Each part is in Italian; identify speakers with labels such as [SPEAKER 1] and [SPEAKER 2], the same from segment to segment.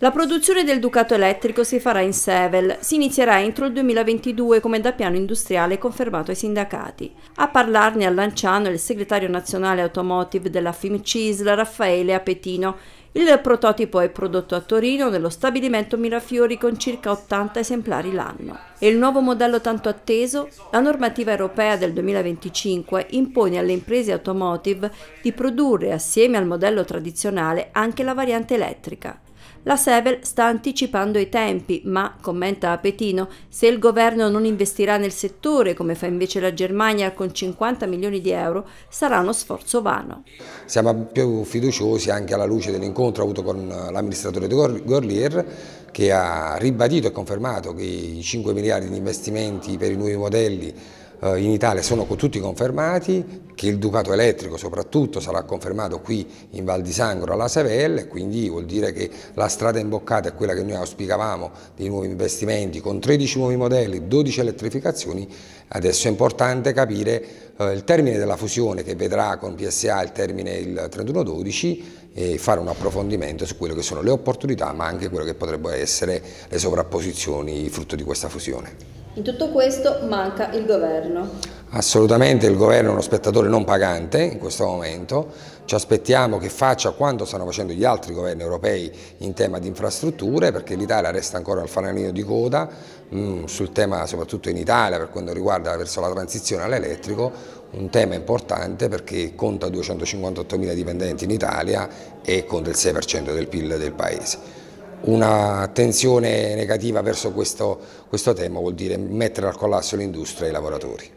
[SPEAKER 1] La produzione del Ducato elettrico si farà in Sevel, si inizierà entro il 2022 come da piano industriale confermato ai sindacati. A parlarne a Lanciano il segretario nazionale automotive della FIMCISL Raffaele Apetino. Il prototipo è prodotto a Torino nello stabilimento Mirafiori con circa 80 esemplari l'anno. E il nuovo modello tanto atteso? La normativa europea del 2025 impone alle imprese automotive di produrre assieme al modello tradizionale anche la variante elettrica. La Sevel sta anticipando i tempi, ma, commenta Apetino, se il governo non investirà nel settore, come fa invece la Germania con 50 milioni di euro, sarà uno sforzo vano.
[SPEAKER 2] Siamo più fiduciosi anche alla luce dell'incontro avuto con eh, l'amministratore Gorlier, che ha ribadito e confermato che i 5 miliardi di investimenti per i nuovi modelli eh, in Italia sono tutti confermati, che il Ducato elettrico soprattutto sarà confermato qui in Val di Sangro alla Savella quindi vuol dire che la strada imboccata è quella che noi auspicavamo dei nuovi investimenti con 13 nuovi modelli, 12 elettrificazioni, adesso è importante capire eh, il termine della fusione che vedrà con PSA il termine il 3112 e fare un approfondimento su quelle che sono le opportunità ma anche quelle che potrebbero essere le sovrapposizioni frutto di questa fusione.
[SPEAKER 1] In tutto questo manca il governo.
[SPEAKER 2] Assolutamente il governo è uno spettatore non pagante in questo momento, ci aspettiamo che faccia quanto stanno facendo gli altri governi europei in tema di infrastrutture perché l'Italia resta ancora al fanalino di coda mm, sul tema soprattutto in Italia per quanto riguarda verso la transizione all'elettrico, un tema importante perché conta 258 mila dipendenti in Italia e conta il 6% del PIL del Paese una tensione negativa verso questo, questo tema vuol dire mettere al collasso l'industria e i lavoratori.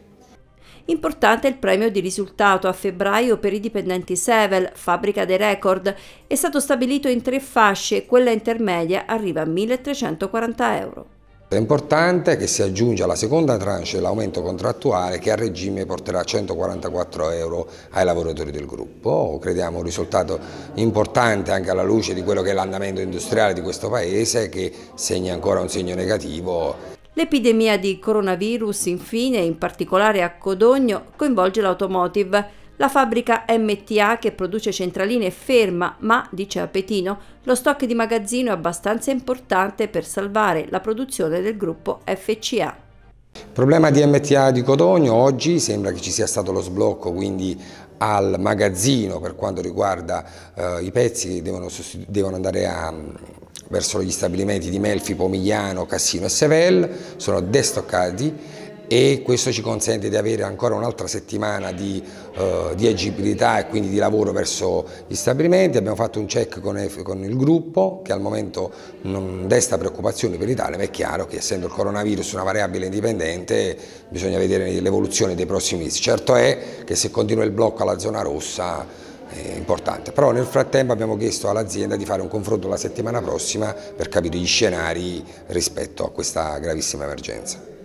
[SPEAKER 1] Importante il premio di risultato a febbraio per i dipendenti Sevel, fabbrica dei record. È stato stabilito in tre fasce, quella intermedia arriva a 1.340 euro.
[SPEAKER 2] È importante che si aggiunge alla seconda tranche l'aumento contrattuale che a regime porterà 144 euro ai lavoratori del gruppo. Crediamo un risultato importante anche alla luce di quello che è l'andamento industriale di questo Paese che segna ancora un segno negativo.
[SPEAKER 1] L'epidemia di coronavirus infine, in particolare a Codogno, coinvolge l'automotive la fabbrica MTA che produce centraline è ferma, ma, dice Apetino, lo stock di magazzino è abbastanza importante per salvare la produzione del gruppo FCA.
[SPEAKER 2] problema di MTA di Codogno oggi sembra che ci sia stato lo sblocco, quindi al magazzino per quanto riguarda eh, i pezzi che devono, devono andare a, mm, verso gli stabilimenti di Melfi, Pomigliano, Cassino e Sevel, sono destoccati e questo ci consente di avere ancora un'altra settimana di, eh, di, agibilità e quindi di lavoro verso gli stabilimenti. Abbiamo fatto un check con, con, il gruppo che al momento non desta preoccupazioni per l'Italia, ma è chiaro che essendo il coronavirus una variabile indipendente bisogna vedere l'evoluzione dei prossimi mesi. Certo è che se continua il blocco alla zona rossa è importante, però nel frattempo abbiamo chiesto all'azienda di fare un confronto la settimana prossima per capire gli scenari rispetto a questa gravissima emergenza.